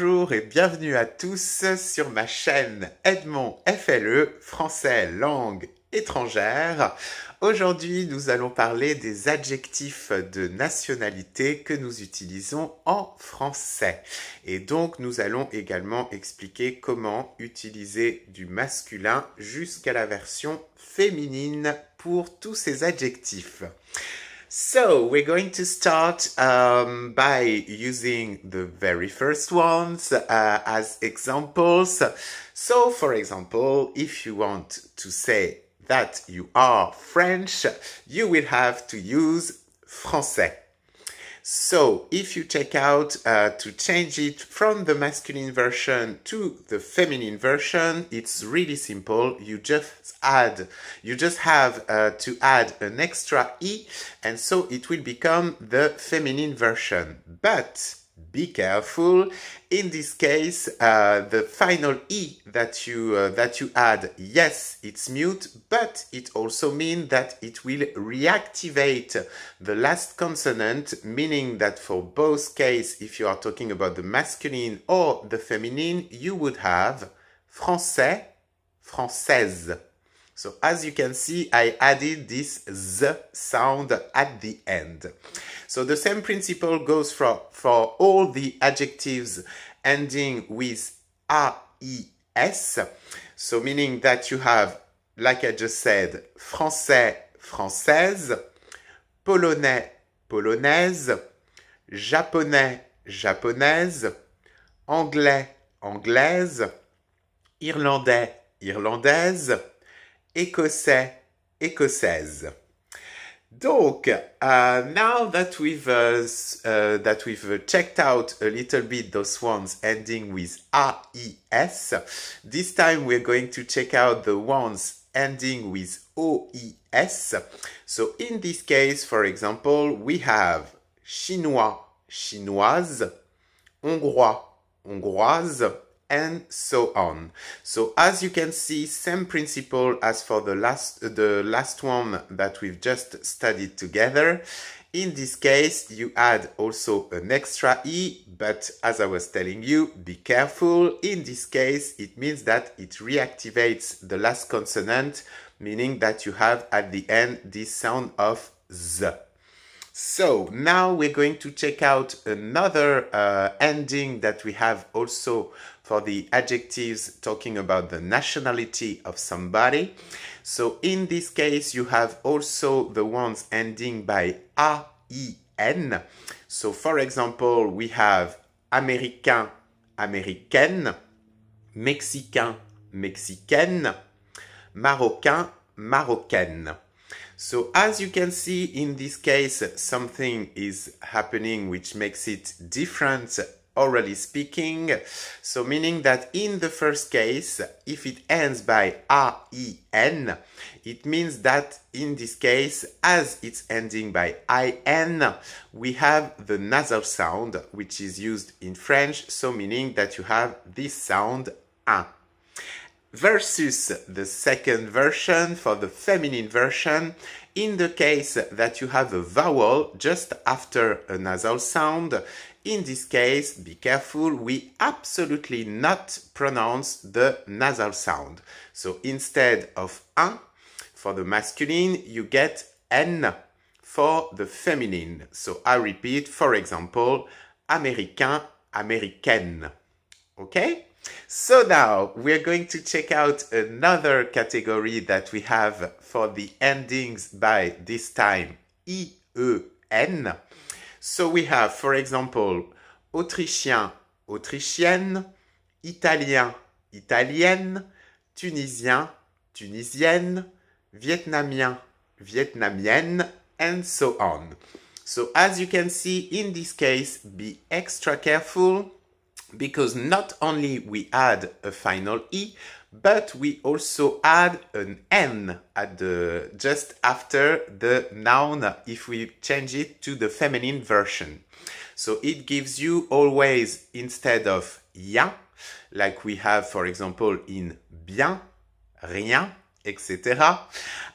bonjour et bienvenue à tous sur ma chaîne Edmond FLE, français langue étrangère. Aujourd'hui, nous allons parler des adjectifs de nationalité que nous utilisons en français. Et donc, nous allons également expliquer comment utiliser du masculin jusqu'à la version féminine pour tous ces adjectifs. So we're going to start um, by using the very first ones uh, as examples. So for example, if you want to say that you are French, you will have to use français. So if you check out uh, to change it from the masculine version to the feminine version, it's really simple. You just add, you just have uh, to add an extra E and so it will become the feminine version. But be careful. In this case, uh, the final e that you uh, that you add, yes, it's mute, but it also means that it will reactivate the last consonant, meaning that for both case, if you are talking about the masculine or the feminine, you would have français, française. So as you can see, I added this Z sound at the end. So the same principle goes for, for all the adjectives ending with A-I-S. So meaning that you have, like I just said, français, française, polonais, polonaise, japonais, japonaise, anglais, anglaise, irlandais, irlandaise, écossais, écossaise. Donc, uh, now that we've uh, uh, that we've checked out a little bit those ones ending with AES, this time we're going to check out the ones ending with OES. So in this case, for example, we have chinois, chinoise, hongrois, hongroise, and so on. So as you can see, same principle as for the last, the last one that we've just studied together. In this case, you add also an extra E, but as I was telling you, be careful. In this case, it means that it reactivates the last consonant, meaning that you have at the end this sound of Z. So now we're going to check out another uh, ending that we have also for the adjectives talking about the nationality of somebody. So in this case, you have also the ones ending by A-I-N. So for example, we have Américain, Américaine, Mexicain, Mexicaine, Marocain, Marocaine. So as you can see in this case, something is happening which makes it different orally speaking. So meaning that in the first case, if it ends by A-E-N, it means that in this case, as it's ending by I-N, we have the nasal sound, which is used in French. So meaning that you have this sound, a versus the second version for the feminine version in the case that you have a vowel just after a nasal sound. In this case, be careful, we absolutely not pronounce the nasal sound. So instead of un for the masculine, you get n for the feminine. So I repeat, for example, américain, américaine. Okay? So now we're going to check out another category that we have for the endings by this time IEN. So we have, for example, Autrichien, Autrichienne, Italien, Italienne, Tunisien, Tunisienne, Vietnamien, Vietnamienne, and so on. So as you can see, in this case, be extra careful because not only we add a final E, but we also add an N at the, just after the noun if we change it to the feminine version. So it gives you always instead of ya, like we have for example in bien, rien, etc.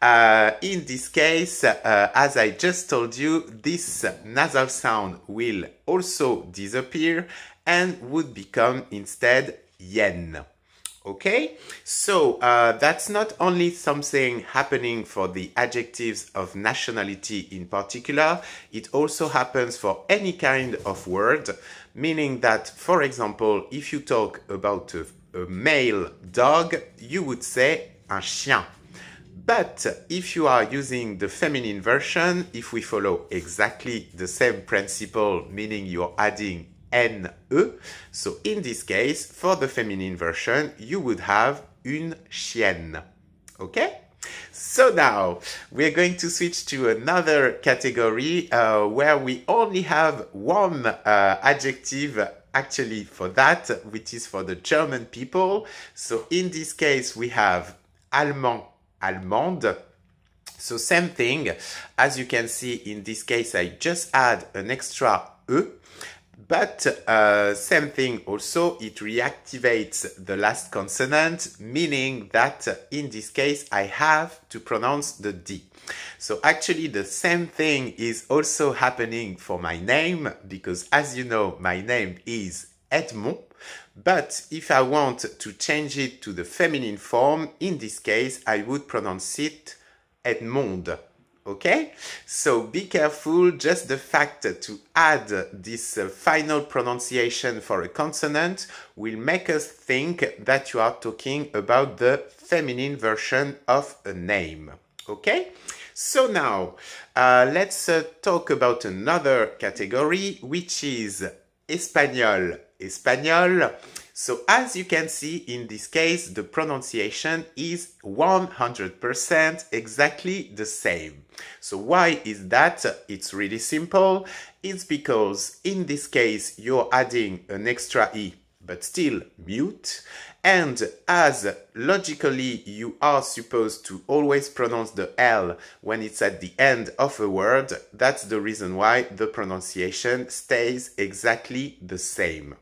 Uh, in this case, uh, as I just told you, this nasal sound will also disappear and would become instead yen. Okay, so uh, that's not only something happening for the adjectives of nationality in particular, it also happens for any kind of word, meaning that, for example, if you talk about a, a male dog, you would say un chien. But if you are using the feminine version, if we follow exactly the same principle, meaning you're adding NE, so in this case, for the feminine version, you would have une chienne. Okay? So now we're going to switch to another category uh, where we only have one uh, adjective actually for that, which is for the German people. So in this case, we have allemand, allemande. So same thing, as you can see in this case, I just add an extra E, but uh, same thing also, it reactivates the last consonant, meaning that in this case, I have to pronounce the D. So actually the same thing is also happening for my name, because as you know, my name is Edmond. But if I want to change it to the feminine form, in this case, I would pronounce it Edmond. Okay? So be careful, just the fact to add this uh, final pronunciation for a consonant will make us think that you are talking about the feminine version of a name. Okay? So now, uh, let's uh, talk about another category, which is Espanol. Espagnol. So as you can see, in this case, the pronunciation is 100% exactly the same. So why is that? It's really simple. It's because in this case, you're adding an extra E, but still mute. And as logically you are supposed to always pronounce the L when it's at the end of a word, that's the reason why the pronunciation stays exactly the same.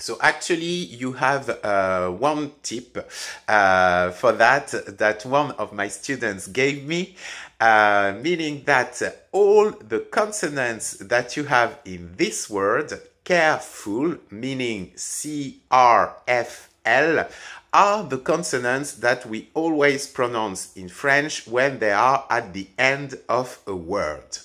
So actually, you have uh, one tip uh, for that that one of my students gave me, uh, meaning that all the consonants that you have in this word, careful, meaning C R F L, are the consonants that we always pronounce in French when they are at the end of a word.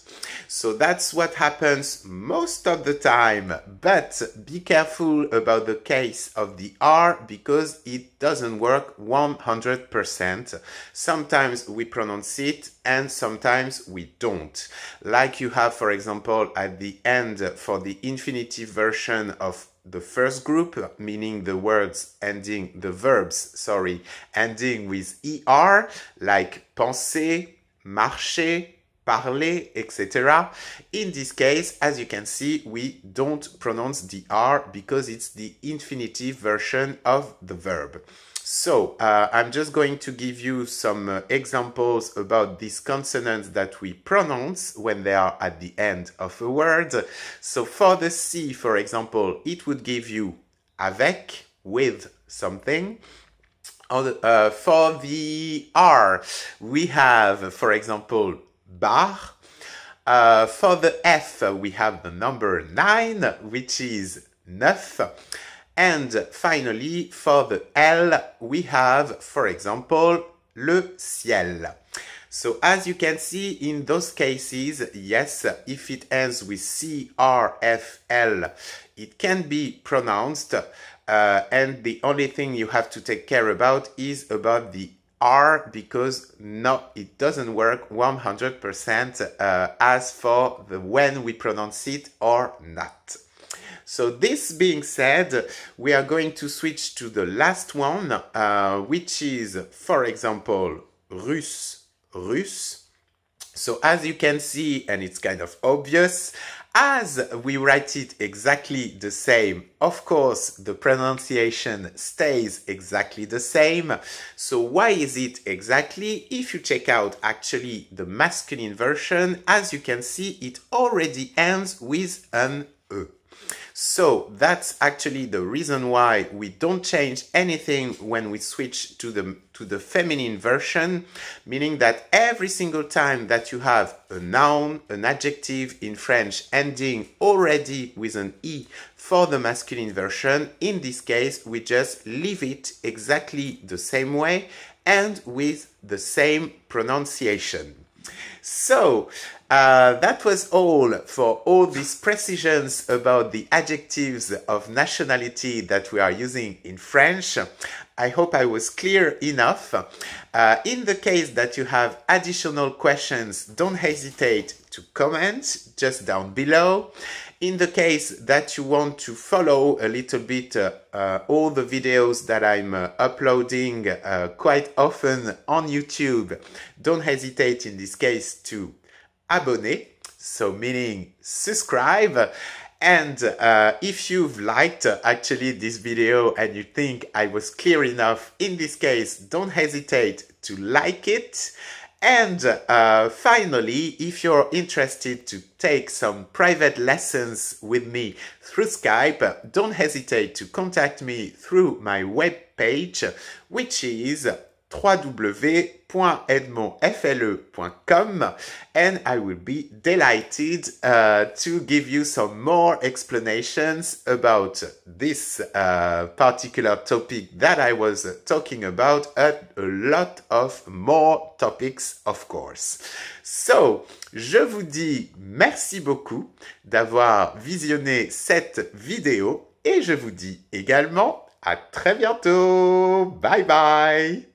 So that's what happens most of the time, but be careful about the case of the R because it doesn't work 100%. Sometimes we pronounce it and sometimes we don't. Like you have, for example, at the end for the infinitive version of the first group, meaning the words ending, the verbs, sorry, ending with er, like penser, marcher, parler, etc. In this case, as you can see, we don't pronounce the R because it's the infinitive version of the verb. So uh, I'm just going to give you some uh, examples about these consonants that we pronounce when they are at the end of a word. So for the C, for example, it would give you avec, with something. Uh, for the R, we have, for example, bar. Uh, for the F, we have the number 9, which is neuf. And finally, for the L, we have, for example, le ciel. So as you can see in those cases, yes, if it ends with CRFL, it can be pronounced. Uh, and the only thing you have to take care about is about the R because no, it doesn't work 100% uh, as for the when we pronounce it or not. So this being said, we are going to switch to the last one, uh, which is, for example, Russe, Russe. So as you can see, and it's kind of obvious, as we write it exactly the same, of course, the pronunciation stays exactly the same. So why is it exactly? If you check out actually the masculine version, as you can see, it already ends with an E. So that's actually the reason why we don't change anything when we switch to the, to the feminine version, meaning that every single time that you have a noun, an adjective in French ending already with an E for the masculine version, in this case, we just leave it exactly the same way and with the same pronunciation. So uh, that was all for all these precisions about the adjectives of nationality that we are using in French. I hope I was clear enough. Uh, in the case that you have additional questions, don't hesitate to comment just down below in the case that you want to follow a little bit uh, uh, all the videos that I'm uh, uploading uh, quite often on YouTube, don't hesitate in this case to abonner, so meaning subscribe. And uh, if you've liked uh, actually this video and you think I was clear enough in this case, don't hesitate to like it and uh, finally, if you're interested to take some private lessons with me through Skype, don't hesitate to contact me through my web page, which is www www.edmondfle.com and I will be delighted uh, to give you some more explanations about this uh, particular topic that I was talking about a lot of more topics, of course. So, je vous dis merci beaucoup d'avoir visionné cette vidéo et je vous dis également à très bientôt. Bye bye.